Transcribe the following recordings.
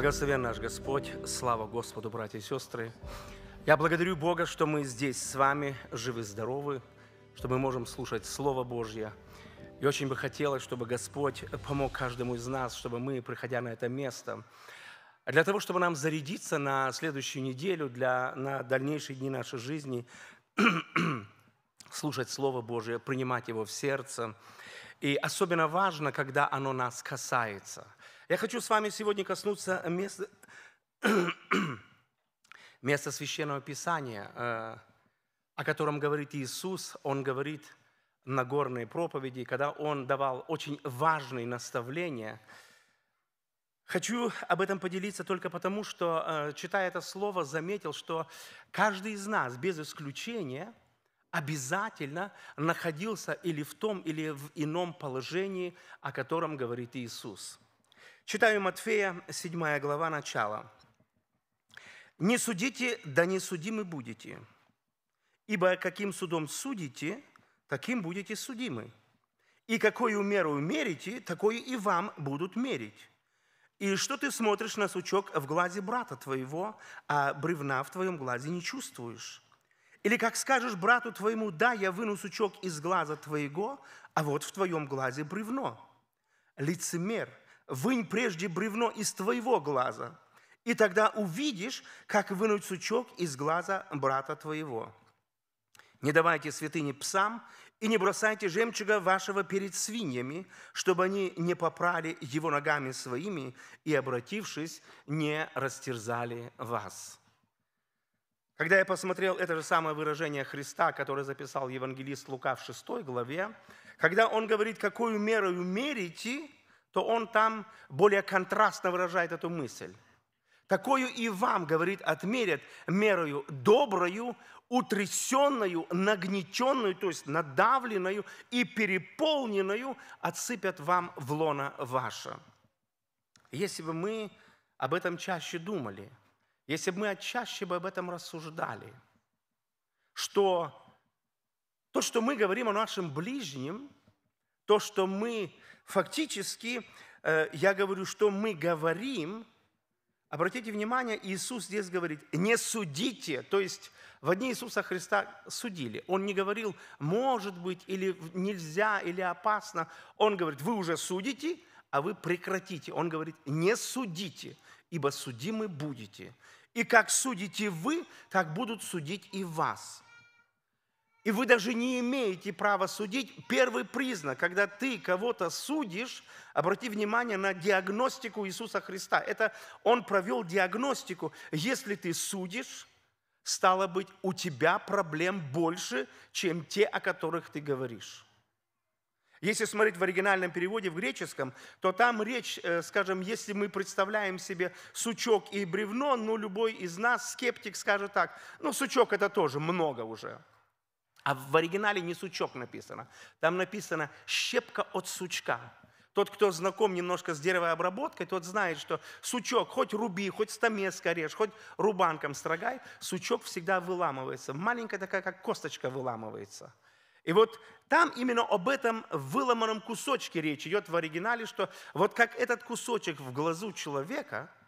Благословен наш Господь, слава Господу, братья и сестры. Я благодарю Бога, что мы здесь с вами, живы-здоровы, что мы можем слушать Слово Божье. И очень бы хотелось, чтобы Господь помог каждому из нас, чтобы мы, приходя на это место, для того, чтобы нам зарядиться на следующую неделю, для, на дальнейшие дни нашей жизни, слушать Слово Божье, принимать его в сердце. И особенно важно, когда оно нас касается – я хочу с вами сегодня коснуться места, места Священного Писания, э, о котором говорит Иисус. Он говорит на горной проповеди, когда Он давал очень важные наставления. Хочу об этом поделиться только потому, что, э, читая это слово, заметил, что каждый из нас, без исключения, обязательно находился или в том, или в ином положении, о котором говорит Иисус – Читаю Матфея, 7 глава, начало. «Не судите, да не судимы будете, ибо каким судом судите, таким будете судимы. И какую меру мерите, такой и вам будут мерить. И что ты смотришь на сучок в глазе брата твоего, а бревна в твоем глазе не чувствуешь? Или как скажешь брату твоему, да, я выну сучок из глаза твоего, а вот в твоем глазе бревно. Лицемер – вынь прежде бревно из твоего глаза, и тогда увидишь, как вынуть сучок из глаза брата твоего. Не давайте святыне псам, и не бросайте жемчуга вашего перед свиньями, чтобы они не попрали его ногами своими и, обратившись, не растерзали вас». Когда я посмотрел это же самое выражение Христа, которое записал евангелист Лука в 6 главе, когда он говорит, какую меру мерите, то он там более контрастно выражает эту мысль. Такую и вам, — говорит, — отмерят мерою доброю, утрясенную, нагнетенную, то есть надавленную и переполненную, отсыпят вам в лона ваше». Если бы мы об этом чаще думали, если бы мы чаще бы об этом рассуждали, что то, что мы говорим о нашем ближнем, то, что мы Фактически, э, я говорю, что мы говорим, обратите внимание, Иисус здесь говорит, не судите, то есть в одни Иисуса Христа судили. Он не говорил, может быть, или нельзя, или опасно. Он говорит, вы уже судите, а вы прекратите. Он говорит, не судите, ибо судимы будете. И как судите вы, так будут судить и вас. И вы даже не имеете права судить. Первый признак, когда ты кого-то судишь, обрати внимание на диагностику Иисуса Христа. Это Он провел диагностику. Если ты судишь, стало быть, у тебя проблем больше, чем те, о которых ты говоришь. Если смотреть в оригинальном переводе, в греческом, то там речь, э, скажем, если мы представляем себе сучок и бревно, ну, любой из нас, скептик, скажет так, ну, сучок – это тоже много уже. А в оригинале не сучок написано. Там написано «щепка от сучка». Тот, кто знаком немножко с деревообработкой, тот знает, что сучок, хоть руби, хоть стамеска режь, хоть рубанком строгай, сучок всегда выламывается. Маленькая такая, как косточка выламывается. И вот там именно об этом выломанном кусочке речь идет в оригинале, что вот как этот кусочек в глазу человека –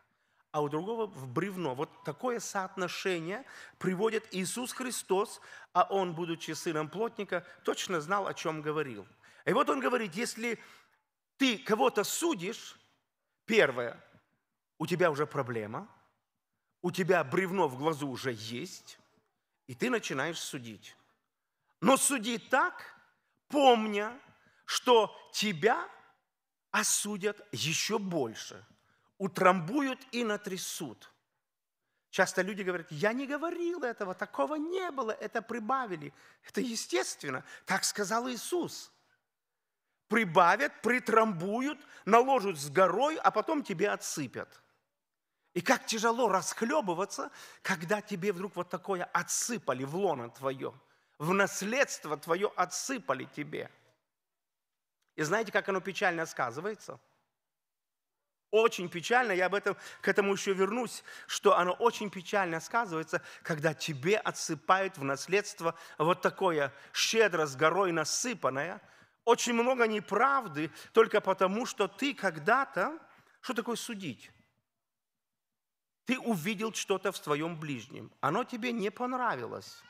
а у другого в бревно. Вот такое соотношение приводит Иисус Христос, а Он, будучи сыном плотника, точно знал, о чем говорил. И вот Он говорит, если ты кого-то судишь, первое, у тебя уже проблема, у тебя бревно в глазу уже есть, и ты начинаешь судить. Но суди так, помня, что тебя осудят еще больше – утрамбуют и натрясут. Часто люди говорят, я не говорил этого, такого не было, это прибавили. Это естественно, так сказал Иисус. Прибавят, притрамбуют, наложат с горой, а потом тебе отсыпят. И как тяжело расхлебываться, когда тебе вдруг вот такое отсыпали в лоно твое, в наследство твое отсыпали тебе. И знаете, как оно печально сказывается – очень печально, я об этом, к этому еще вернусь, что оно очень печально сказывается, когда тебе отсыпают в наследство вот такое щедро с горой насыпанное, очень много неправды только потому, что ты когда-то, что такое судить? Ты увидел что-то в своем ближнем, оно тебе не понравилось.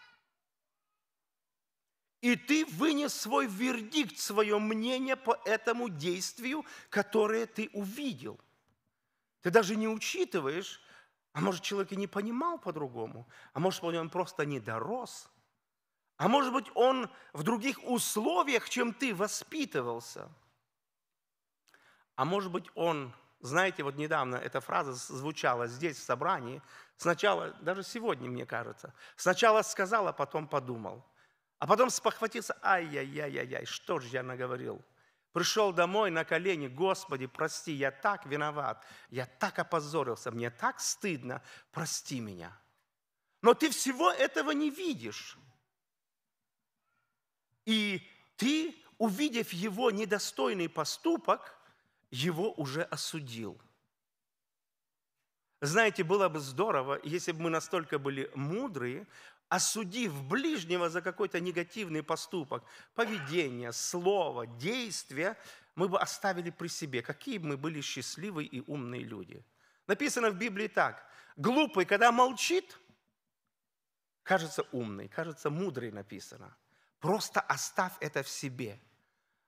И ты вынес свой вердикт, свое мнение по этому действию, которое ты увидел – ты даже не учитываешь, а может, человек и не понимал по-другому, а может, он просто не дорос, а может быть, он в других условиях, чем ты, воспитывался. А может быть, он, знаете, вот недавно эта фраза звучала здесь, в собрании, сначала, даже сегодня, мне кажется, сначала сказал, а потом подумал. А потом спохватился, ай-яй-яй-яй, что же я наговорил – Пришел домой на колени, Господи, прости, я так виноват, я так опозорился, мне так стыдно, прости меня. Но ты всего этого не видишь. И ты, увидев его недостойный поступок, его уже осудил. Знаете, было бы здорово, если бы мы настолько были мудрые, осудив ближнего за какой-то негативный поступок, поведение, слово, действие, мы бы оставили при себе, какие бы мы были счастливые и умные люди. Написано в Библии так. Глупый, когда молчит, кажется умный, кажется мудрый написано. Просто оставь это в себе.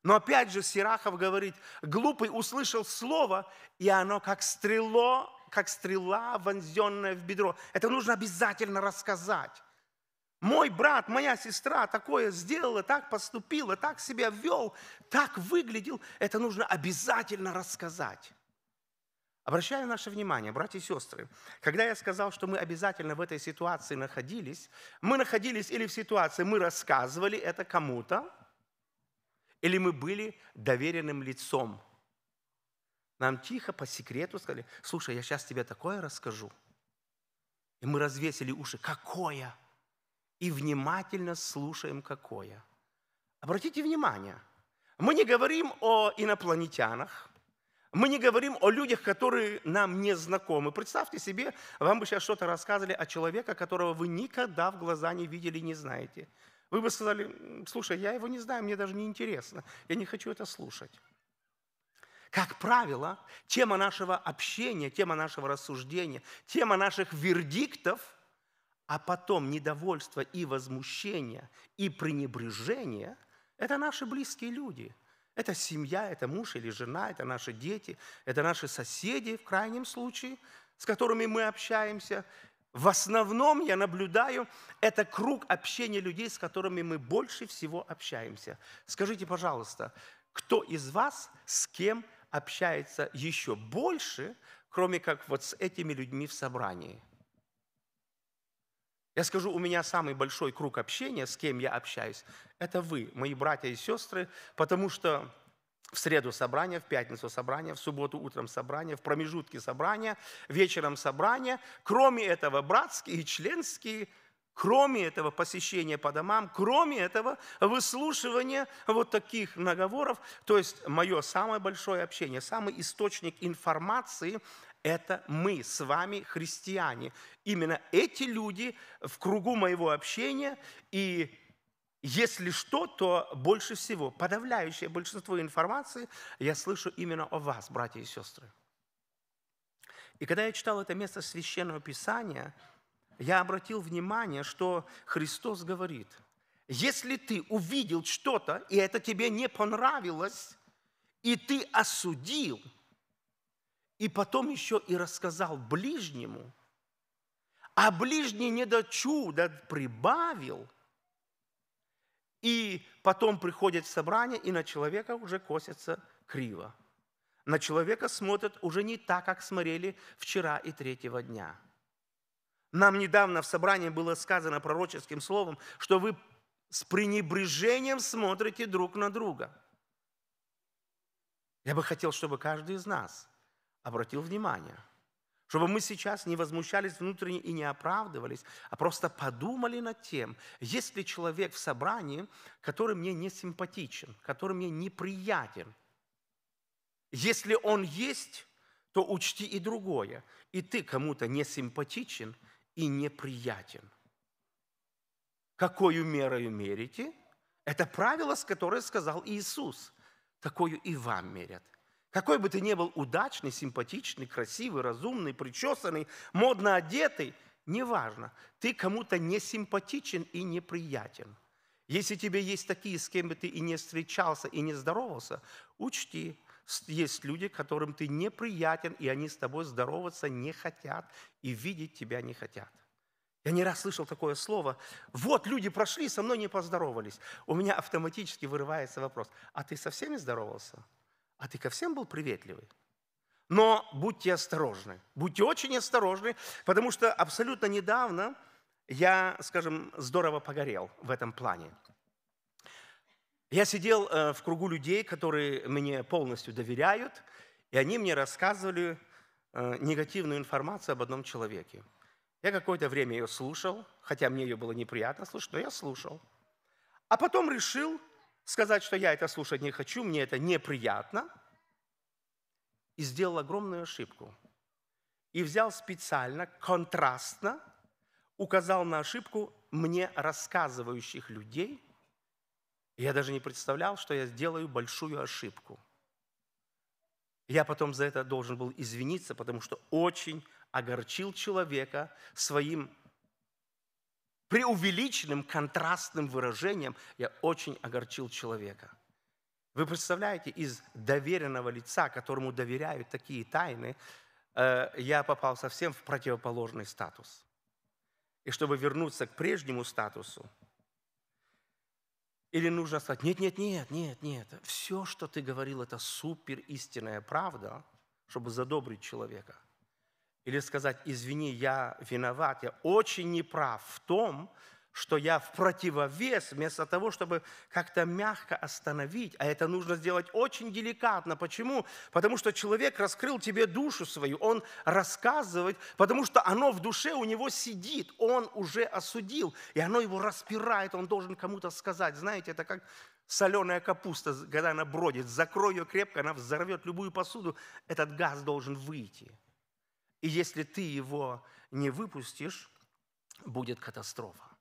Но опять же Сирахов говорит, глупый услышал слово, и оно как стрело, как стрела, вонзенная в бедро. Это нужно обязательно рассказать. Мой брат, моя сестра такое сделала, так поступила, так себя вел, так выглядел. Это нужно обязательно рассказать. Обращаю наше внимание, братья и сестры, когда я сказал, что мы обязательно в этой ситуации находились, мы находились или в ситуации, мы рассказывали это кому-то, или мы были доверенным лицом. Нам тихо, по секрету сказали, слушай, я сейчас тебе такое расскажу. И мы развесили уши, какое? и внимательно слушаем какое. Обратите внимание, мы не говорим о инопланетянах, мы не говорим о людях, которые нам не знакомы. Представьте себе, вам бы сейчас что-то рассказывали о человеке, которого вы никогда в глаза не видели, не знаете. Вы бы сказали, слушай, я его не знаю, мне даже не интересно, я не хочу это слушать. Как правило, тема нашего общения, тема нашего рассуждения, тема наших вердиктов – а потом недовольство и возмущение, и пренебрежение – это наши близкие люди. Это семья, это муж или жена, это наши дети, это наши соседи в крайнем случае, с которыми мы общаемся. В основном я наблюдаю, это круг общения людей, с которыми мы больше всего общаемся. Скажите, пожалуйста, кто из вас с кем общается еще больше, кроме как вот с этими людьми в собрании – я скажу, у меня самый большой круг общения, с кем я общаюсь, это вы, мои братья и сестры, потому что в среду собрание, в пятницу собрание, в субботу утром собрание, в промежутке собрание, вечером собрание. Кроме этого, братские и членские – Кроме этого посещения по домам, кроме этого выслушивания вот таких наговоров, то есть мое самое большое общение, самый источник информации это мы с вами, христиане. Именно эти люди в кругу моего общения, и если что, то больше всего, подавляющее большинство информации я слышу именно о вас, братья и сестры. И когда я читал это место Священного Писания – я обратил внимание, что Христос говорит, если ты увидел что-то, и это тебе не понравилось, и ты осудил, и потом еще и рассказал ближнему, а ближний не до чуда прибавил, и потом приходит собрание, и на человека уже косится криво. На человека смотрят уже не так, как смотрели вчера и третьего дня – нам недавно в собрании было сказано пророческим словом, что вы с пренебрежением смотрите друг на друга. Я бы хотел, чтобы каждый из нас обратил внимание, чтобы мы сейчас не возмущались внутренне и не оправдывались, а просто подумали над тем, есть ли человек в собрании, который мне не симпатичен, который мне неприятен. Если он есть, то учти и другое. И ты кому-то не симпатичен – и неприятен. Какую мерою мерите? Это правило, с которое сказал Иисус. Такую и вам мерят. Какой бы ты ни был удачный, симпатичный, красивый, разумный, причесанный, модно одетый, неважно, ты кому-то не симпатичен и неприятен. Если тебе есть такие, с кем бы ты и не встречался, и не здоровался, учти, есть люди, которым ты неприятен, и они с тобой здороваться не хотят, и видеть тебя не хотят. Я не раз слышал такое слово. Вот люди прошли, со мной не поздоровались. У меня автоматически вырывается вопрос. А ты со всеми здоровался? А ты ко всем был приветливый? Но будьте осторожны. Будьте очень осторожны, потому что абсолютно недавно я, скажем, здорово погорел в этом плане. Я сидел э, в кругу людей, которые мне полностью доверяют, и они мне рассказывали э, негативную информацию об одном человеке. Я какое-то время ее слушал, хотя мне ее было неприятно слушать, но я слушал. А потом решил сказать, что я это слушать не хочу, мне это неприятно, и сделал огромную ошибку. И взял специально, контрастно, указал на ошибку мне рассказывающих людей, я даже не представлял, что я сделаю большую ошибку. Я потом за это должен был извиниться, потому что очень огорчил человека своим преувеличенным контрастным выражением. Я очень огорчил человека. Вы представляете, из доверенного лица, которому доверяют такие тайны, э, я попал совсем в противоположный статус. И чтобы вернуться к прежнему статусу, или нужно сказать, нет, нет, нет, нет, нет, все, что ты говорил, это супер истинная правда, чтобы задобрить человека. Или сказать, извини, я виноват, я очень неправ в том, что я в противовес, вместо того, чтобы как-то мягко остановить, а это нужно сделать очень деликатно. Почему? Потому что человек раскрыл тебе душу свою, он рассказывает, потому что оно в душе у него сидит, он уже осудил, и оно его распирает, он должен кому-то сказать. Знаете, это как соленая капуста, когда она бродит, закрой ее крепко, она взорвет любую посуду, этот газ должен выйти. И если ты его не выпустишь, будет катастрофа.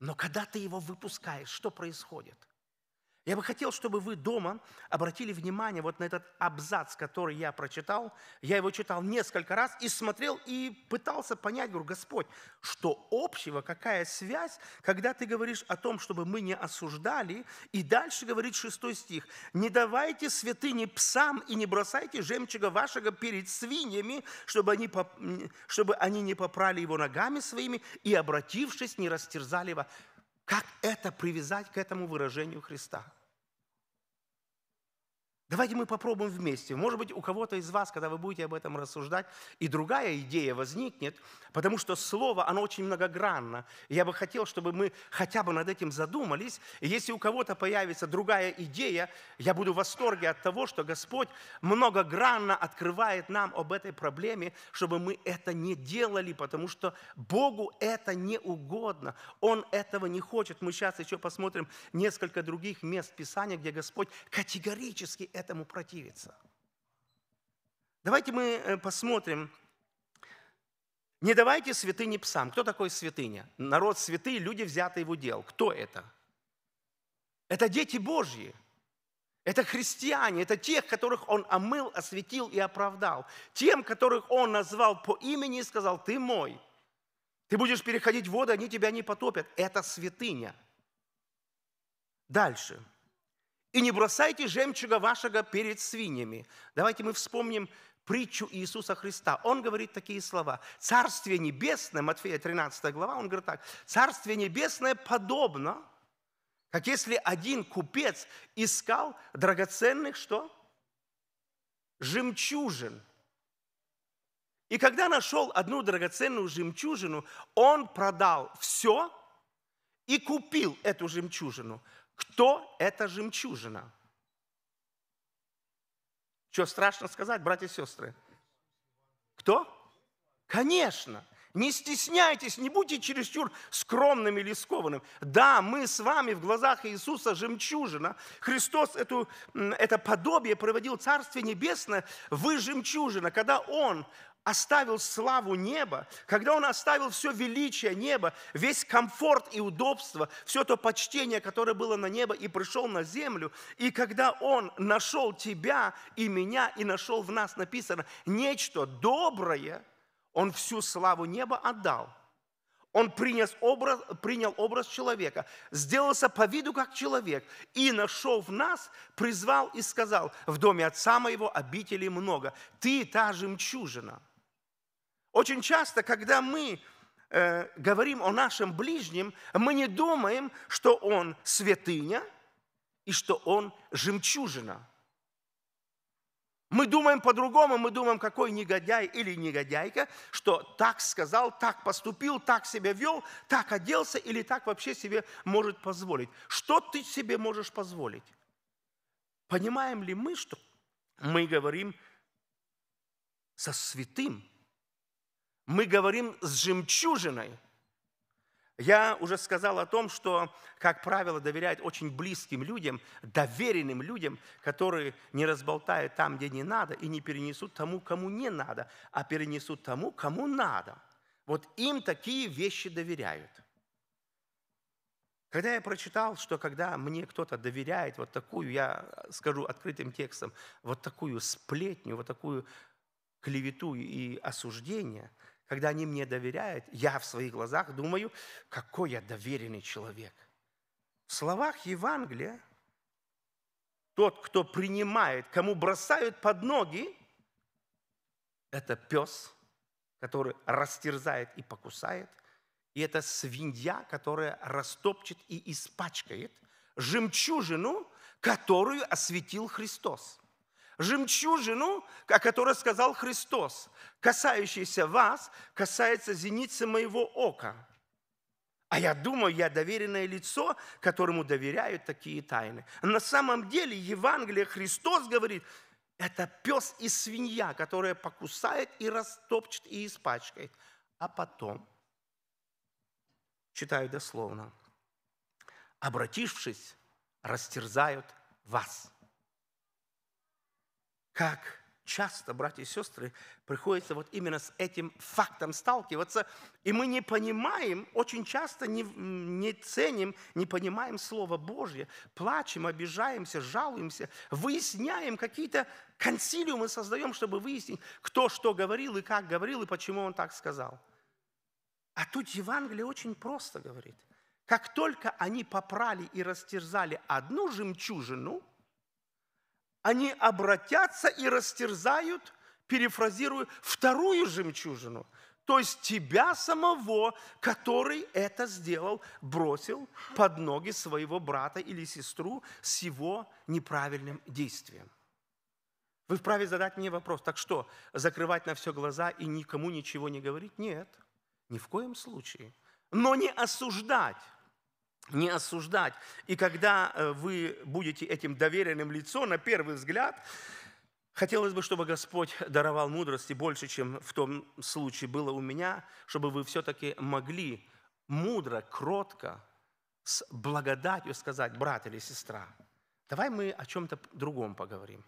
Но когда ты его выпускаешь, что происходит? Я бы хотел, чтобы вы дома обратили внимание вот на этот абзац, который я прочитал. Я его читал несколько раз и смотрел, и пытался понять, говорю, Господь, что общего, какая связь, когда ты говоришь о том, чтобы мы не осуждали, и дальше говорит шестой стих, «Не давайте святыни псам и не бросайте жемчуга вашего перед свиньями, чтобы они, чтобы они не попрали его ногами своими и, обратившись, не растерзали его». Как это привязать к этому выражению Христа? Давайте мы попробуем вместе. Может быть, у кого-то из вас, когда вы будете об этом рассуждать, и другая идея возникнет, потому что слово, оно очень многогранно. я бы хотел, чтобы мы хотя бы над этим задумались. И если у кого-то появится другая идея, я буду в восторге от того, что Господь многогранно открывает нам об этой проблеме, чтобы мы это не делали, потому что Богу это не угодно. Он этого не хочет. Мы сейчас еще посмотрим несколько других мест Писания, где Господь категорически это этому противиться. Давайте мы э, посмотрим. Не давайте святыни псам. Кто такой святыня? Народ святый, люди взятые в удел. Кто это? Это дети Божьи. Это христиане, это тех, которых Он омыл, осветил и оправдал. Тем, которых Он назвал по имени и сказал, ты мой. Ты будешь переходить воду, они тебя не потопят. Это святыня. Дальше и не бросайте жемчуга вашего перед свиньями. Давайте мы вспомним притчу Иисуса Христа. Он говорит такие слова. Царствие небесное, Матфея 13 глава, он говорит так. Царствие небесное подобно, как если один купец искал драгоценных, что? Жемчужин. И когда нашел одну драгоценную жемчужину, он продал все и купил эту жемчужину. Кто эта жемчужина? Что страшно сказать, братья и сестры? Кто? Конечно. Не стесняйтесь, не будьте чересчур скромным или скованным. Да, мы с вами в глазах Иисуса жемчужина. Христос эту, это подобие проводил Царствие Небесное. Вы жемчужина. Когда Он оставил славу неба, когда он оставил все величие неба, весь комфорт и удобство, все то почтение, которое было на небо, и пришел на землю, и когда он нашел тебя и меня, и нашел в нас, написано, нечто доброе, он всю славу неба отдал. Он принес образ, принял образ человека, сделался по виду как человек, и, нашел в нас, призвал и сказал, в доме отца моего обителей много, ты та жемчужина – очень часто, когда мы э, говорим о нашем ближнем, мы не думаем, что он святыня и что он жемчужина. Мы думаем по-другому, мы думаем, какой негодяй или негодяйка, что так сказал, так поступил, так себя вел, так оделся или так вообще себе может позволить. Что ты себе можешь позволить? Понимаем ли мы, что мы говорим со святым, мы говорим с жемчужиной. Я уже сказал о том, что, как правило, доверяет очень близким людям, доверенным людям, которые не разболтают там, где не надо, и не перенесут тому, кому не надо, а перенесут тому, кому надо. Вот им такие вещи доверяют. Когда я прочитал, что когда мне кто-то доверяет вот такую, я скажу открытым текстом, вот такую сплетню, вот такую клевету и осуждение – когда они мне доверяют, я в своих глазах думаю, какой я доверенный человек. В словах Евангелия тот, кто принимает, кому бросают под ноги, это пес, который растерзает и покусает, и это свинья, которая растопчет и испачкает жемчужину, которую осветил Христос. Жемчужину, о которой сказал Христос, касающийся вас, касается зеницы моего ока. А я думаю, я доверенное лицо, которому доверяют такие тайны. На самом деле Евангелие Христос говорит, это пес и свинья, которая покусает и растопчет и испачкает. А потом, читаю дословно, обратившись, растерзают вас как часто, братья и сестры, приходится вот именно с этим фактом сталкиваться, и мы не понимаем, очень часто не, не ценим, не понимаем Слово Божье, плачем, обижаемся, жалуемся, выясняем какие-то консилиумы, создаем, чтобы выяснить, кто что говорил и как говорил, и почему он так сказал. А тут Евангелие очень просто говорит. Как только они попрали и растерзали одну жемчужину – они обратятся и растерзают, перефразирую, вторую жемчужину, то есть тебя самого, который это сделал, бросил под ноги своего брата или сестру с его неправильным действием. Вы вправе задать мне вопрос, так что, закрывать на все глаза и никому ничего не говорить? Нет, ни в коем случае. Но не осуждать не осуждать. И когда э, вы будете этим доверенным лицом, на первый взгляд, хотелось бы, чтобы Господь даровал мудрости больше, чем в том случае было у меня, чтобы вы все-таки могли мудро, кротко, с благодатью сказать, брат или сестра, давай мы о чем-то другом поговорим.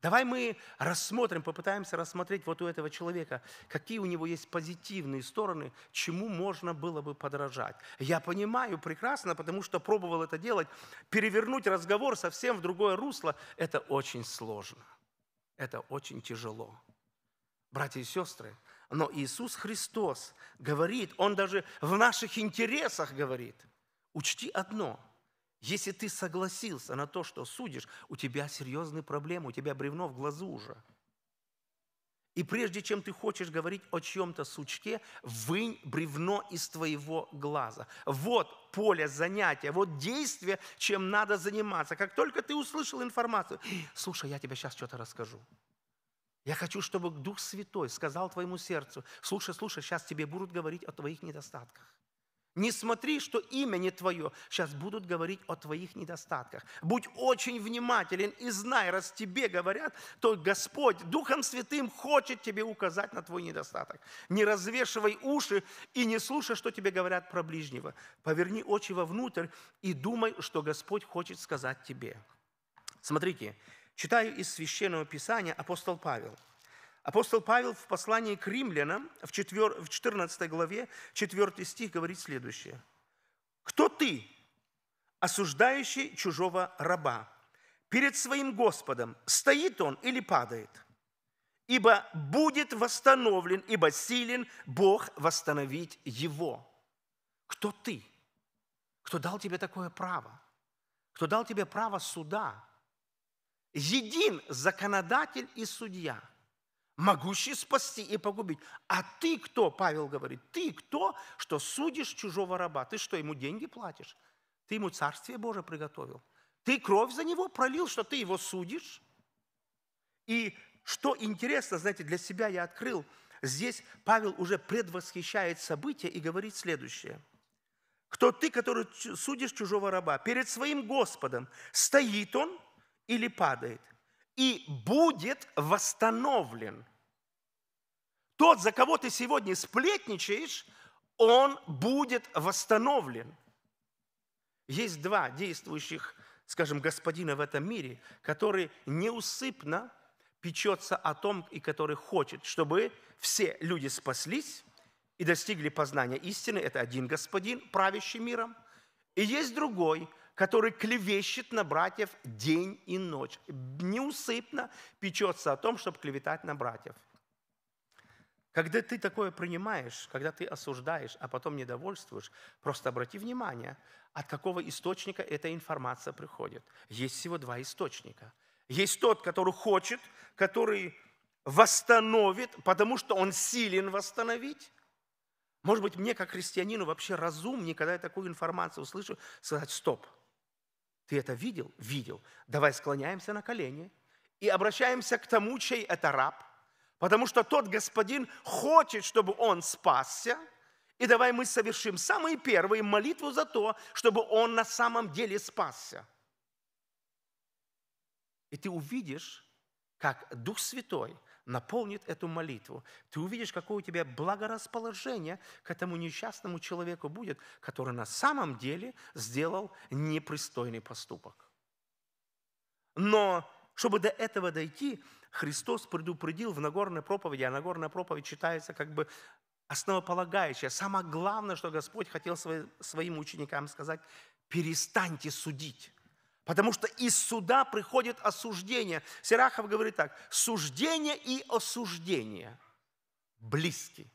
Давай мы рассмотрим, попытаемся рассмотреть вот у этого человека, какие у него есть позитивные стороны, чему можно было бы подражать. Я понимаю прекрасно, потому что пробовал это делать, перевернуть разговор совсем в другое русло, это очень сложно, это очень тяжело. Братья и сестры, но Иисус Христос говорит, Он даже в наших интересах говорит, учти одно – если ты согласился на то, что судишь, у тебя серьезные проблемы, у тебя бревно в глазу уже. И прежде чем ты хочешь говорить о чем то сучке, вынь бревно из твоего глаза. Вот поле занятия, вот действие, чем надо заниматься. Как только ты услышал информацию, слушай, я тебе сейчас что-то расскажу. Я хочу, чтобы Дух Святой сказал твоему сердцу, слушай, слушай, сейчас тебе будут говорить о твоих недостатках. Не смотри, что имя не твое. Сейчас будут говорить о твоих недостатках. Будь очень внимателен и знай, раз тебе говорят, то Господь Духом Святым хочет тебе указать на твой недостаток. Не развешивай уши и не слушай, что тебе говорят про ближнего. Поверни очи вовнутрь и думай, что Господь хочет сказать тебе. Смотрите, читаю из Священного Писания апостол Павел – Апостол Павел в послании к римлянам в 14 главе 4 стих говорит следующее. «Кто ты, осуждающий чужого раба? Перед своим Господом стоит он или падает? Ибо будет восстановлен, ибо силен Бог восстановить его». Кто ты? Кто дал тебе такое право? Кто дал тебе право суда? Един законодатель и судья – могущий спасти и погубить. А ты кто, Павел говорит, ты кто, что судишь чужого раба? Ты что, ему деньги платишь? Ты ему Царствие Божие приготовил? Ты кровь за него пролил, что ты его судишь? И что интересно, знаете, для себя я открыл, здесь Павел уже предвосхищает события и говорит следующее. «Кто ты, который судишь чужого раба? Перед своим Господом стоит он или падает?» и будет восстановлен. Тот, за кого ты сегодня сплетничаешь, он будет восстановлен. Есть два действующих, скажем, господина в этом мире, который неусыпно печется о том, и который хочет, чтобы все люди спаслись и достигли познания истины. Это один господин, правящий миром. И есть другой, который клевещет на братьев день и ночь. Неусыпно печется о том, чтобы клеветать на братьев. Когда ты такое принимаешь, когда ты осуждаешь, а потом недовольствуешь, просто обрати внимание, от какого источника эта информация приходит. Есть всего два источника. Есть тот, который хочет, который восстановит, потому что он силен восстановить. Может быть, мне, как христианину, вообще разумнее, когда я такую информацию услышу, сказать, стоп, ты это видел? Видел. Давай склоняемся на колени и обращаемся к тому, чей это раб, потому что тот господин хочет, чтобы он спасся, и давай мы совершим самые первые молитву за то, чтобы он на самом деле спасся. И ты увидишь, как Дух Святой наполнит эту молитву, ты увидишь, какое у тебя благорасположение к этому несчастному человеку будет, который на самом деле сделал непристойный поступок. Но чтобы до этого дойти, Христос предупредил в Нагорной проповеди, а Нагорная проповедь читается как бы основополагающая. Самое главное, что Господь хотел своим ученикам сказать, перестаньте судить. Потому что из суда приходит осуждение. Сирахов говорит так, суждение и осуждение близки.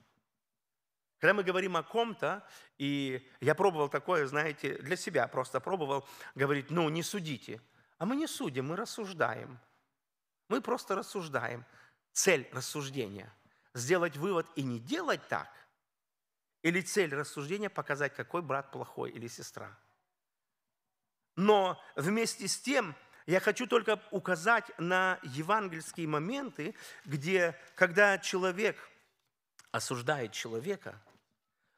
Когда мы говорим о ком-то, и я пробовал такое, знаете, для себя просто пробовал, говорить, ну, не судите. А мы не судим, мы рассуждаем. Мы просто рассуждаем. Цель рассуждения – сделать вывод и не делать так. Или цель рассуждения – показать, какой брат плохой или сестра – но вместе с тем я хочу только указать на евангельские моменты, где, когда человек осуждает человека,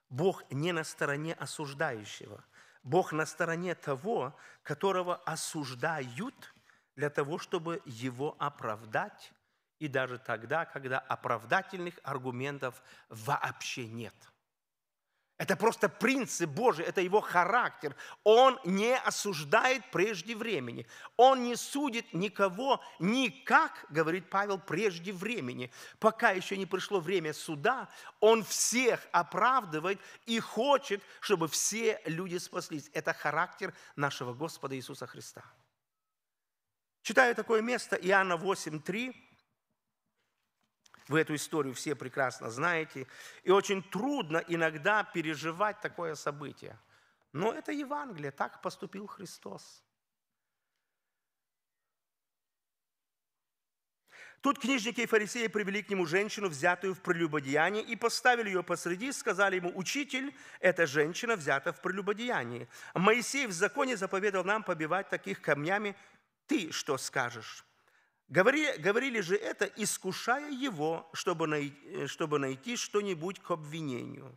Бог не на стороне осуждающего, Бог на стороне того, которого осуждают для того, чтобы его оправдать, и даже тогда, когда оправдательных аргументов вообще нет – это просто принцип Божий, это его характер. Он не осуждает прежде времени. Он не судит никого никак, говорит Павел, прежде времени. Пока еще не пришло время суда, он всех оправдывает и хочет, чтобы все люди спаслись. Это характер нашего Господа Иисуса Христа. Читаю такое место, Иоанна 8, 3. Вы эту историю все прекрасно знаете. И очень трудно иногда переживать такое событие. Но это Евангелие, так поступил Христос. Тут книжники и фарисеи привели к нему женщину, взятую в прелюбодеянии, и поставили ее посреди, сказали ему, «Учитель, эта женщина взята в прелюбодеянии. Моисей в законе заповедал нам побивать таких камнями. Ты что скажешь?» Говорили, говорили же это, искушая его, чтобы найти, э, чтобы найти что-нибудь к обвинению.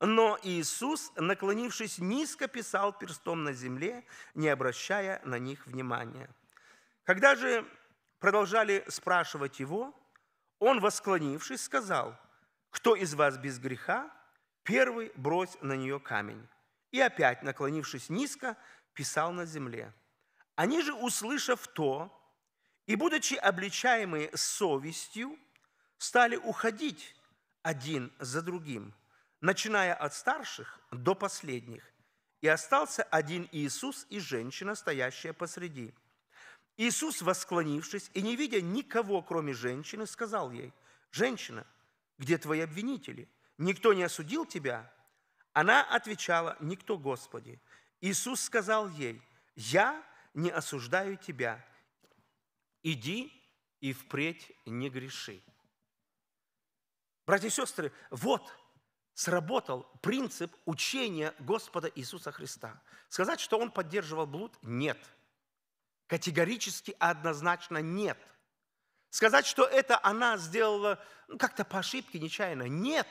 Но Иисус, наклонившись низко, писал перстом на земле, не обращая на них внимания. Когда же продолжали спрашивать его, он, восклонившись, сказал, «Кто из вас без греха, первый брось на нее камень». И опять, наклонившись низко, писал на земле. Они же, услышав то, и, будучи обличаемые совестью, стали уходить один за другим, начиная от старших до последних. И остался один Иисус и женщина, стоящая посреди. Иисус, восклонившись и не видя никого, кроме женщины, сказал ей, «Женщина, где твои обвинители? Никто не осудил тебя?» Она отвечала, «Никто, Господи». Иисус сказал ей, «Я не осуждаю тебя иди и впредь не греши. Братья и сестры, вот сработал принцип учения Господа Иисуса Христа. Сказать, что он поддерживал блуд, нет. Категорически однозначно нет. Сказать, что это она сделала ну, как-то по ошибке, нечаянно, нет.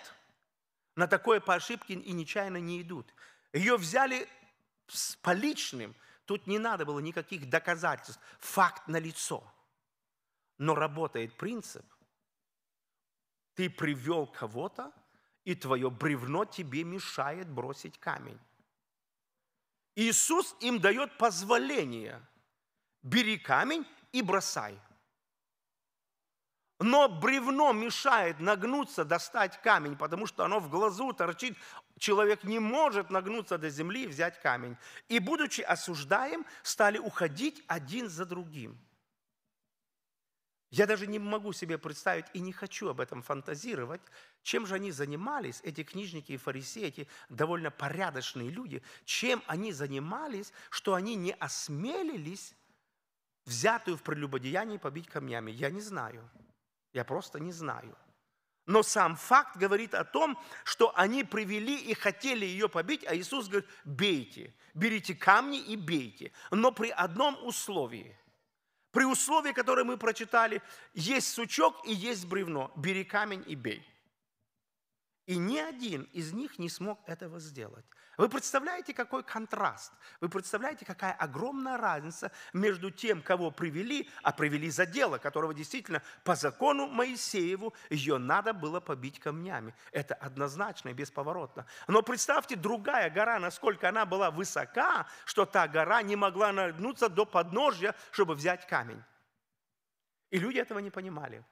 На такое по ошибке и нечаянно не идут. Ее взяли с поличным, тут не надо было никаких доказательств, факт на лицо – но работает принцип. Ты привел кого-то, и твое бревно тебе мешает бросить камень. Иисус им дает позволение. Бери камень и бросай. Но бревно мешает нагнуться, достать камень, потому что оно в глазу торчит. Человек не может нагнуться до земли и взять камень. И, будучи осуждаем, стали уходить один за другим. Я даже не могу себе представить и не хочу об этом фантазировать, чем же они занимались, эти книжники и фарисеи, эти довольно порядочные люди, чем они занимались, что они не осмелились взятую в прелюбодеянии побить камнями. Я не знаю. Я просто не знаю. Но сам факт говорит о том, что они привели и хотели ее побить, а Иисус говорит, бейте, берите камни и бейте, но при одном условии – при условии, которое мы прочитали, есть сучок и есть бревно. Бери камень и бей. И ни один из них не смог этого сделать. Вы представляете, какой контраст? Вы представляете, какая огромная разница между тем, кого привели, а привели за дело, которого действительно по закону Моисееву ее надо было побить камнями. Это однозначно и бесповоротно. Но представьте, другая гора, насколько она была высока, что та гора не могла нагнуться до подножья, чтобы взять камень. И люди этого не понимали.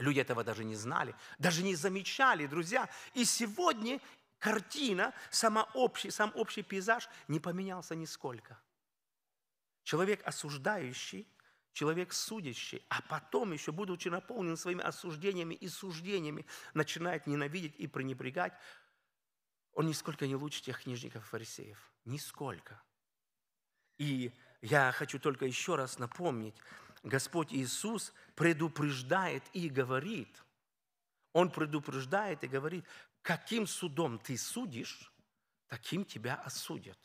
Люди этого даже не знали, даже не замечали, друзья. И сегодня картина, сама общий, сам общий пейзаж не поменялся нисколько. Человек осуждающий, человек судящий, а потом еще, будучи наполнен своими осуждениями и суждениями, начинает ненавидеть и пренебрегать, он нисколько не лучше тех книжников и фарисеев. Нисколько. И я хочу только еще раз напомнить, Господь Иисус предупреждает и говорит, Он предупреждает и говорит, каким судом ты судишь, таким тебя осудят.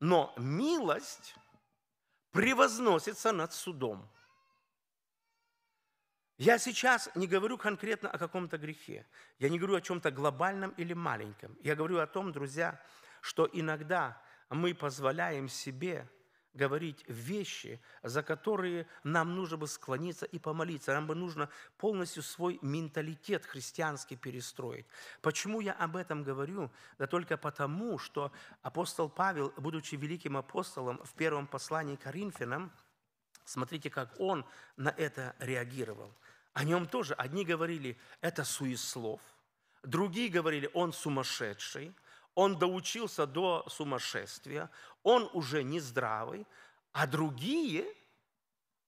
Но милость превозносится над судом. Я сейчас не говорю конкретно о каком-то грехе. Я не говорю о чем-то глобальном или маленьком. Я говорю о том, друзья, что иногда мы позволяем себе говорить вещи, за которые нам нужно бы склониться и помолиться. Нам бы нужно полностью свой менталитет христианский перестроить. Почему я об этом говорю? Да только потому, что апостол Павел, будучи великим апостолом в первом послании к Коринфянам, смотрите, как он на это реагировал. О нем тоже одни говорили, это суеслов, другие говорили, он сумасшедший – он доучился до сумасшествия, он уже не здравый, а другие,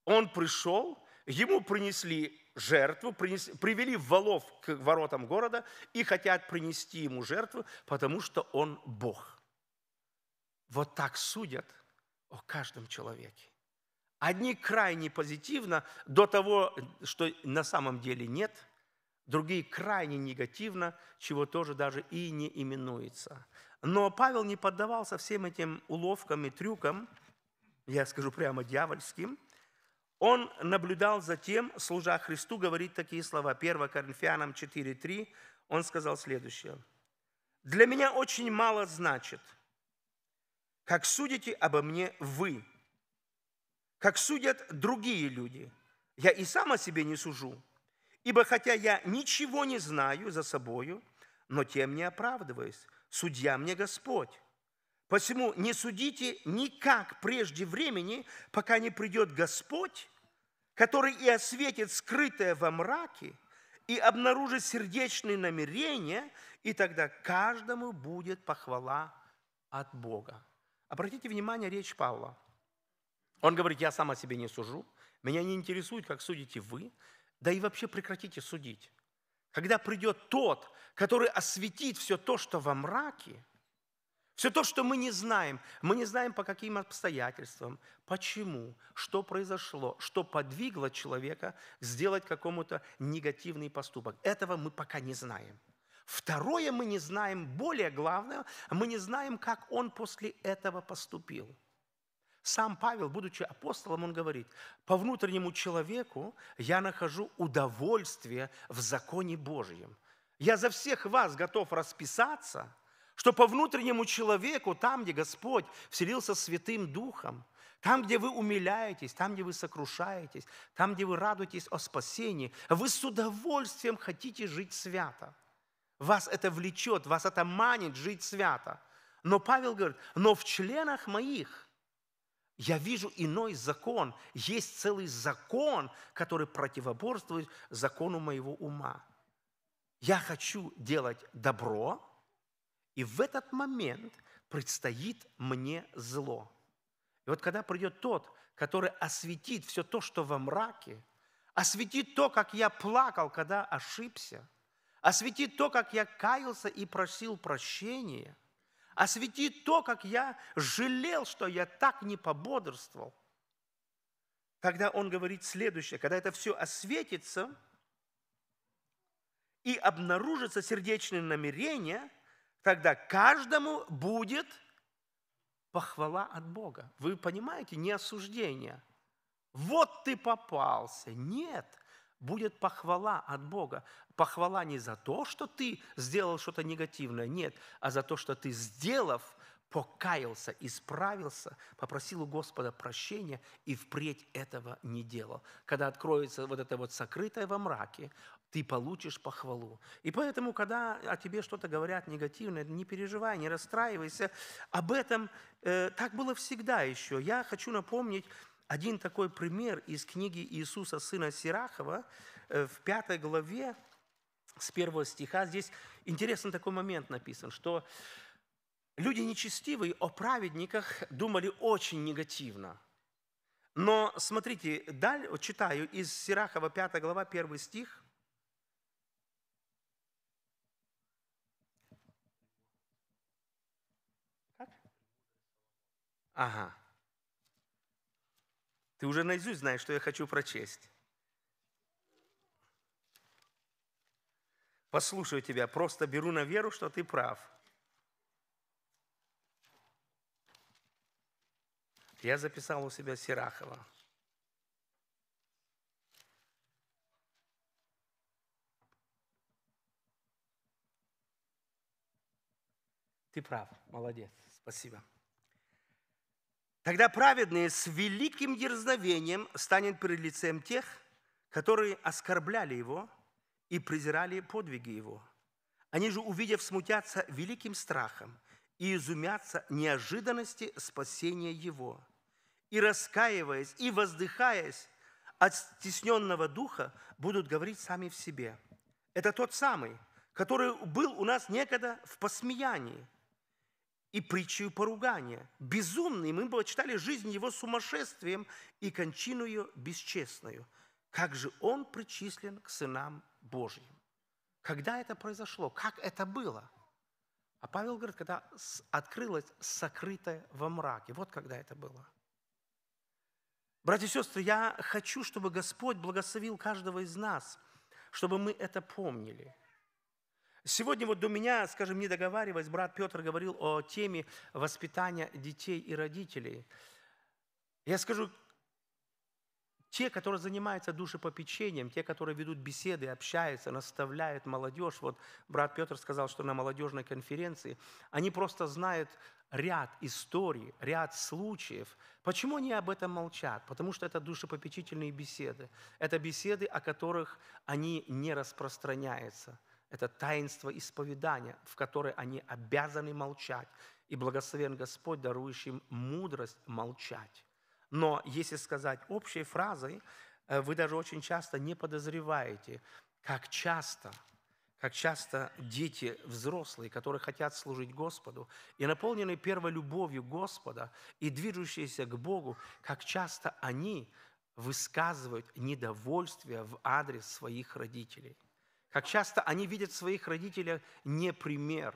он пришел, ему принесли жертву, принесли, привели волов к воротам города и хотят принести ему жертву, потому что он Бог. Вот так судят о каждом человеке. Одни крайне позитивно до того, что на самом деле нет – другие крайне негативно, чего тоже даже и не именуется. Но Павел не поддавался всем этим уловкам и трюкам, я скажу прямо дьявольским. Он наблюдал за тем, служа Христу, говорит такие слова. 1 Коринфянам 4.3, он сказал следующее. «Для меня очень мало значит, как судите обо мне вы, как судят другие люди. Я и сам о себе не сужу, Ибо хотя я ничего не знаю за собою, но тем не оправдываюсь. Судья мне Господь. Посему не судите никак прежде времени, пока не придет Господь, который и осветит скрытое во мраке, и обнаружит сердечные намерения, и тогда каждому будет похвала от Бога. Обратите внимание речь Павла. Он говорит, я сам о себе не сужу, меня не интересует, как судите вы, да и вообще прекратите судить. Когда придет тот, который осветит все то, что во мраке, все то, что мы не знаем, мы не знаем по каким обстоятельствам, почему, что произошло, что подвигло человека сделать какому-то негативный поступок. Этого мы пока не знаем. Второе, мы не знаем, более главное, мы не знаем, как он после этого поступил – сам Павел, будучи апостолом, он говорит, по внутреннему человеку я нахожу удовольствие в законе Божьем. Я за всех вас готов расписаться, что по внутреннему человеку, там, где Господь вселился Святым Духом, там, где вы умиляетесь, там, где вы сокрушаетесь, там, где вы радуетесь о спасении, вы с удовольствием хотите жить свято. Вас это влечет, вас это манит жить свято. Но Павел говорит, но в членах моих – я вижу иной закон. Есть целый закон, который противоборствует закону моего ума. Я хочу делать добро, и в этот момент предстоит мне зло. И вот когда придет тот, который осветит все то, что во мраке, осветит то, как я плакал, когда ошибся, осветит то, как я каялся и просил прощения – Освети то, как я жалел, что я так не пободрствовал. Когда он говорит следующее, когда это все осветится и обнаружится сердечное намерение, тогда каждому будет похвала от Бога. Вы понимаете, не осуждение. Вот ты попался. Нет будет похвала от Бога. Похвала не за то, что ты сделал что-то негативное, нет, а за то, что ты, сделав, покаялся, исправился, попросил у Господа прощения и впредь этого не делал. Когда откроется вот это вот сокрытое во мраке, ты получишь похвалу. И поэтому, когда о тебе что-то говорят негативное, не переживай, не расстраивайся. Об этом э, так было всегда еще. Я хочу напомнить один такой пример из книги Иисуса, сына Сирахова, э, в пятой главе, с первого стиха, здесь интересный такой момент написан, что люди нечестивые о праведниках думали очень негативно. Но смотрите, даль, читаю из Сирахова 5 глава 1 стих. Как? Ага. Ты уже наизусть знаешь, что я хочу прочесть. Послушаю тебя, просто беру на веру, что ты прав. Я записал у себя Сирахова. Ты прав, молодец, спасибо. Тогда праведные с великим дерзновением станет перед лицем тех, которые оскорбляли его и презирали подвиги его. Они же, увидев, смутятся великим страхом и изумятся неожиданности спасения его. И раскаиваясь, и воздыхаясь от стесненного духа, будут говорить сами в себе. Это тот самый, который был у нас некогда в посмеянии – и притчею поругания. Безумный, мы читали жизнь его сумасшествием и кончину ее бесчестную. Как же он причислен к сынам Божьим? Когда это произошло? Как это было? А Павел говорит, когда открылось сокрытое во мраке. Вот когда это было. Братья и сестры, я хочу, чтобы Господь благословил каждого из нас, чтобы мы это помнили – Сегодня вот до меня, скажем, не договариваясь, брат Петр говорил о теме воспитания детей и родителей. Я скажу, те, которые занимаются душепопечением, те, которые ведут беседы, общаются, наставляют молодежь. Вот брат Петр сказал, что на молодежной конференции они просто знают ряд историй, ряд случаев. Почему они об этом молчат? Потому что это душепопечительные беседы. Это беседы, о которых они не распространяются – это таинство исповедания, в которое они обязаны молчать. И благословен Господь, дарующий им мудрость молчать. Но если сказать общей фразой, э, вы даже очень часто не подозреваете, как часто, как часто дети взрослые, которые хотят служить Господу и наполненные первой любовью Господа и движущиеся к Богу, как часто они высказывают недовольствие в адрес своих родителей – как часто они видят в своих родителях не пример.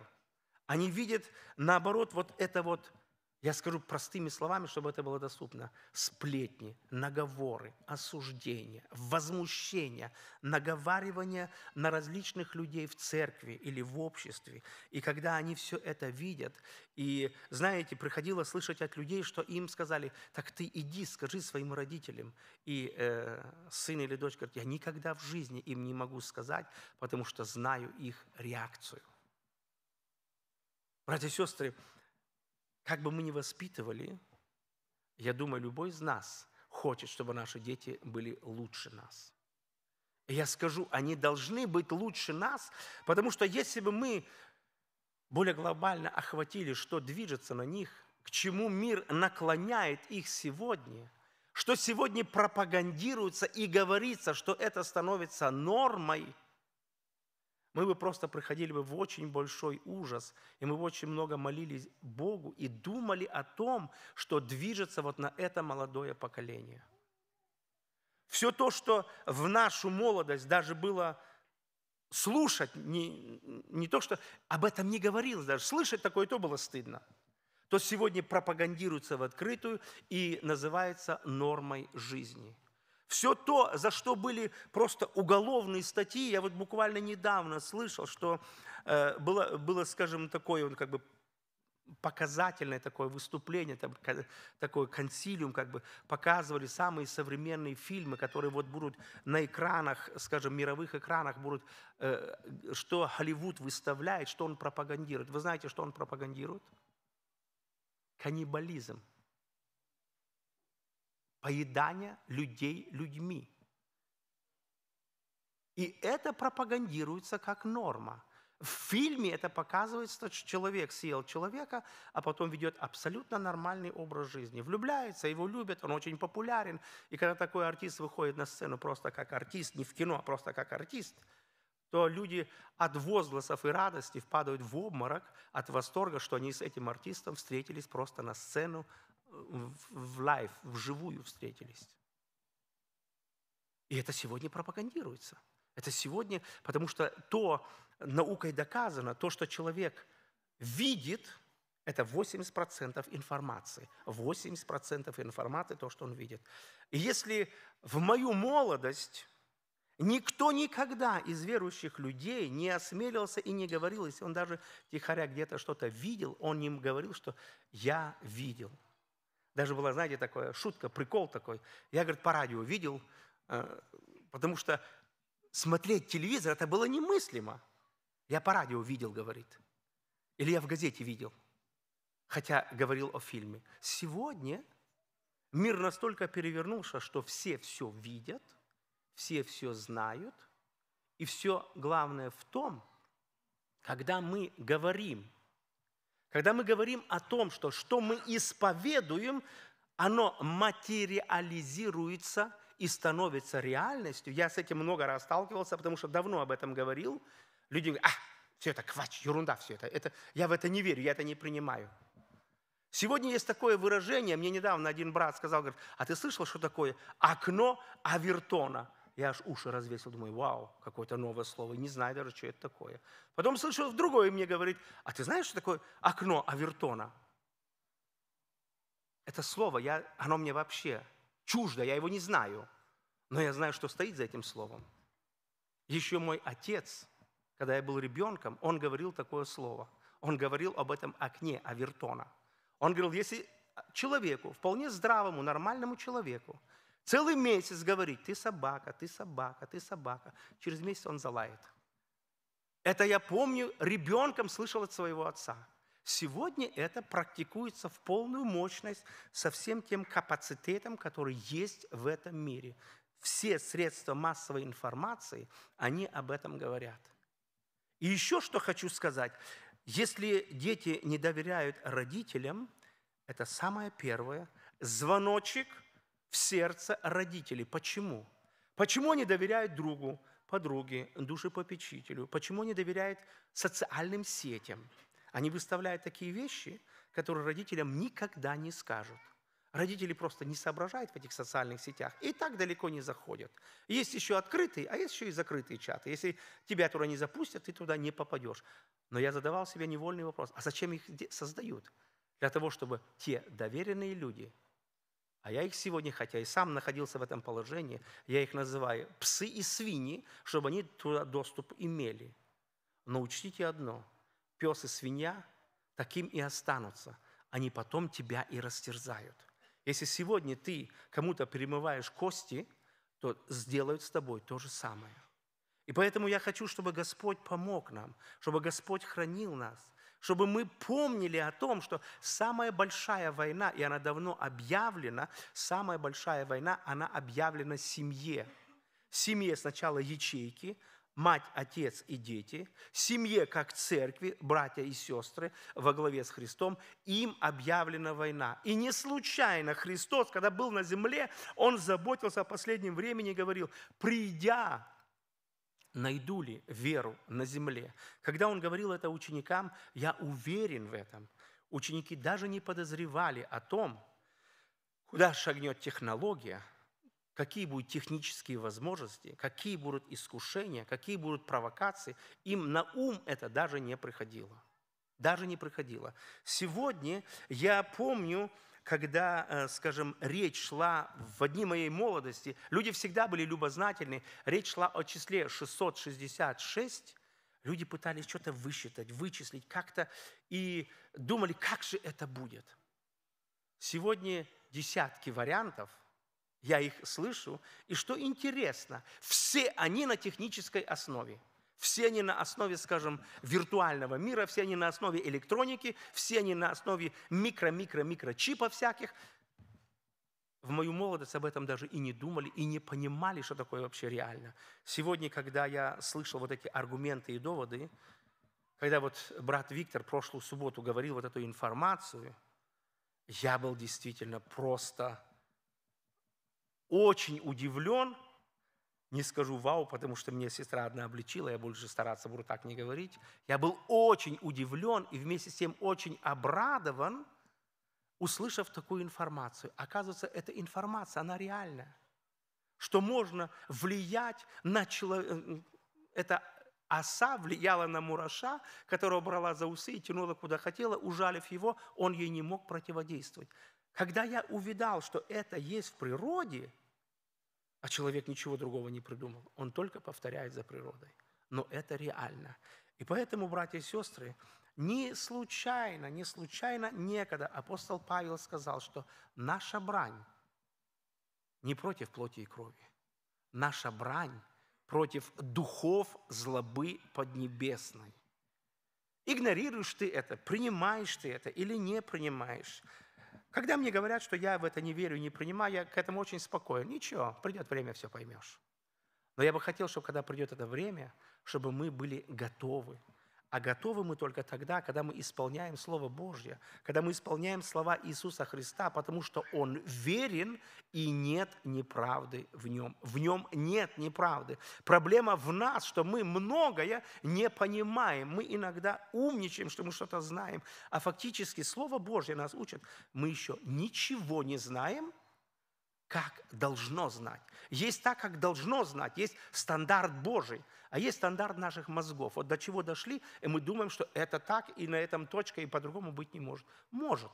Они видят, наоборот, вот это вот – я скажу простыми словами, чтобы это было доступно. Сплетни, наговоры, осуждения, возмущения, наговаривание на различных людей в церкви или в обществе. И когда они все это видят, и, знаете, приходило слышать от людей, что им сказали, так ты иди, скажи своим родителям. И э, сын или дочь говорит, я никогда в жизни им не могу сказать, потому что знаю их реакцию. Братья и сестры, как бы мы ни воспитывали, я думаю, любой из нас хочет, чтобы наши дети были лучше нас. И я скажу, они должны быть лучше нас, потому что если бы мы более глобально охватили, что движется на них, к чему мир наклоняет их сегодня, что сегодня пропагандируется и говорится, что это становится нормой – мы бы просто проходили бы в очень большой ужас, и мы бы очень много молились Богу и думали о том, что движется вот на это молодое поколение. Все то, что в нашу молодость даже было слушать, не, не то, что об этом не говорилось даже, слышать такое то было стыдно, то сегодня пропагандируется в открытую и называется нормой жизни – все то, за что были просто уголовные статьи, я вот буквально недавно слышал, что э, было, было скажем, такое как бы показательное такое выступление, там, такой консилиум, как бы показывали самые современные фильмы, которые вот будут на экранах, скажем, мировых экранах будут, э, что Голливуд выставляет, что он пропагандирует. Вы знаете, что он пропагандирует? Каннибализм поедания людей людьми. И это пропагандируется как норма. В фильме это показывается, что человек съел человека, а потом ведет абсолютно нормальный образ жизни. Влюбляется, его любят, он очень популярен. И когда такой артист выходит на сцену просто как артист, не в кино, а просто как артист, то люди от возгласов и радости впадают в обморок от восторга, что они с этим артистом встретились просто на сцену в лайф, вживую встретились. И это сегодня пропагандируется. Это сегодня, потому что то наукой доказано, то, что человек видит, это 80% информации. 80% информации, то, что он видит. И если в мою молодость Никто никогда из верующих людей не осмелился и не говорил, если он даже тихоря где-то что-то видел, он им говорил, что «я видел». Даже была, знаете, такая шутка, прикол такой. Я, говорит, по радио видел, э, потому что смотреть телевизор это было немыслимо. Я по радио видел, говорит. Или я в газете видел, хотя говорил о фильме. Сегодня мир настолько перевернулся, что все все видят, все все знают. И все главное в том, когда мы говорим когда мы говорим о том, что что мы исповедуем, оно материализируется и становится реальностью. Я с этим много раз сталкивался, потому что давно об этом говорил. Люди говорят, а, все это квач, ерунда все это. это. Я в это не верю, я это не принимаю. Сегодня есть такое выражение, мне недавно один брат сказал, говорит, а ты слышал, что такое окно Авертона? я аж уши развесил, думаю, вау, какое-то новое слово, не знаю даже, что это такое. Потом слышал в другое мне говорит, а ты знаешь, что такое окно Авертона? Это слово, я, оно мне вообще чуждо, я его не знаю, но я знаю, что стоит за этим словом. Еще мой отец, когда я был ребенком, он говорил такое слово. Он говорил об этом окне Авертона. Он говорил, если человеку, вполне здравому, нормальному человеку, Целый месяц говорить, ты собака, ты собака, ты собака. Через месяц он залает. Это я помню, ребенком слышал от своего отца. Сегодня это практикуется в полную мощность со всем тем капацитетом, который есть в этом мире. Все средства массовой информации, они об этом говорят. И еще что хочу сказать. Если дети не доверяют родителям, это самое первое. Звоночек – в сердце родителей. Почему? Почему они доверяют другу, подруге, душепопечителю? Почему они доверяют социальным сетям? Они выставляют такие вещи, которые родителям никогда не скажут. Родители просто не соображают в этих социальных сетях и так далеко не заходят. Есть еще открытые, а есть еще и закрытые чаты. Если тебя туда не запустят, ты туда не попадешь. Но я задавал себе невольный вопрос, а зачем их создают? Для того, чтобы те доверенные люди – а я их сегодня, хотя и сам находился в этом положении, я их называю псы и свиньи, чтобы они туда доступ имели. Но учтите одно, пес и свинья таким и останутся. Они потом тебя и растерзают. Если сегодня ты кому-то перемываешь кости, то сделают с тобой то же самое. И поэтому я хочу, чтобы Господь помог нам, чтобы Господь хранил нас, чтобы мы помнили о том, что самая большая война, и она давно объявлена, самая большая война, она объявлена семье. Семье сначала ячейки, мать, отец и дети, семье как церкви, братья и сестры во главе с Христом, им объявлена война. И не случайно Христос, когда был на земле, Он заботился о последнем времени и говорил, придя найду ли веру на земле? Когда он говорил это ученикам, я уверен в этом. Ученики даже не подозревали о том, куда шагнет технология, какие будут технические возможности, какие будут искушения, какие будут провокации. Им на ум это даже не приходило. Даже не приходило. Сегодня я помню, когда, э, скажем, речь шла в дни моей молодости, люди всегда были любознательны, речь шла о числе 666, люди пытались что-то высчитать, вычислить как-то и думали, как же это будет. Сегодня десятки вариантов, я их слышу, и что интересно, все они на технической основе – все они на основе, скажем, виртуального мира, все они на основе электроники, все они на основе микро-микро-микро чипа всяких. В мою молодость об этом даже и не думали, и не понимали, что такое вообще реально. Сегодня, когда я слышал вот эти аргументы и доводы, когда вот брат Виктор прошлую субботу говорил вот эту информацию, я был действительно просто очень удивлен – не скажу вау, потому что мне сестра одна обличила, я больше стараться буду так не говорить. Я был очень удивлен и вместе с тем очень обрадован, услышав такую информацию. Оказывается, эта информация, она реальная. Что можно влиять на человека. Э, это оса влияла на мураша, которого брала за усы и тянула куда хотела, ужалив его, он ей не мог противодействовать. Когда я увидал, что это есть в природе – а человек ничего другого не придумал. Он только повторяет за природой. Но это реально. И поэтому, братья и сестры, не случайно, не случайно некогда апостол Павел сказал, что наша брань не против плоти и крови. Наша брань против духов злобы поднебесной. Игнорируешь ты это, принимаешь ты это или не принимаешь – когда мне говорят, что я в это не верю, не принимаю, я к этому очень спокоен. Ничего, придет время, все поймешь. Но я бы хотел, чтобы когда придет это время, чтобы мы были готовы а готовы мы только тогда, когда мы исполняем Слово Божье, когда мы исполняем слова Иисуса Христа, потому что Он верен и нет неправды в Нем. В Нем нет неправды. Проблема в нас, что мы многое не понимаем. Мы иногда умничаем, что мы что-то знаем. А фактически Слово Божье нас учит. Мы еще ничего не знаем – как должно знать. Есть так, как должно знать. Есть стандарт Божий, а есть стандарт наших мозгов. Вот до чего дошли, и мы думаем, что это так, и на этом точка, и по-другому быть не может. Может.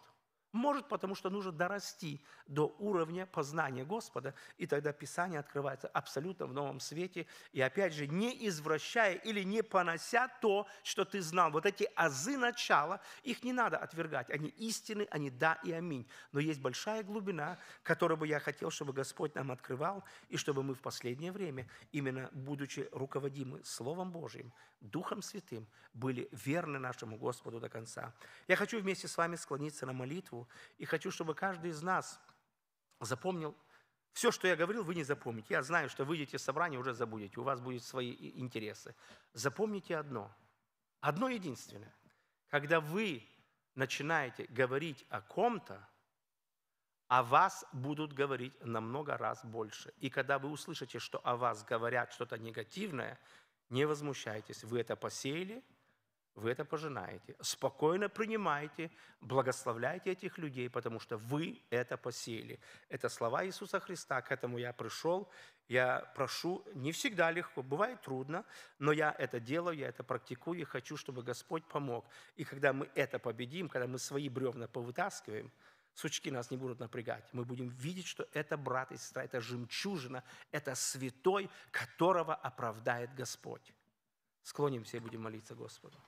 Может, потому что нужно дорасти до уровня познания Господа, и тогда Писание открывается абсолютно в новом свете, и опять же, не извращая или не понося то, что ты знал. Вот эти азы начала, их не надо отвергать. Они истины, они да и аминь. Но есть большая глубина, которую бы я хотел, чтобы Господь нам открывал, и чтобы мы в последнее время, именно будучи руководимы Словом Божьим, Духом Святым, были верны нашему Господу до конца. Я хочу вместе с вами склониться на молитву, и хочу, чтобы каждый из нас запомнил все, что я говорил, вы не запомните. Я знаю, что выйдете из собрания, уже забудете. У вас будут свои интересы. Запомните одно. Одно единственное. Когда вы начинаете говорить о ком-то, о вас будут говорить намного раз больше. И когда вы услышите, что о вас говорят что-то негативное, не возмущайтесь. Вы это посеяли – вы это пожинаете. Спокойно принимайте, благословляйте этих людей, потому что вы это посеяли. Это слова Иисуса Христа. К этому я пришел, я прошу. Не всегда легко, бывает трудно, но я это делаю, я это практикую и хочу, чтобы Господь помог. И когда мы это победим, когда мы свои бревна повытаскиваем, сучки нас не будут напрягать. Мы будем видеть, что это брат и сестра, это жемчужина, это святой, которого оправдает Господь. Склонимся и будем молиться Господу.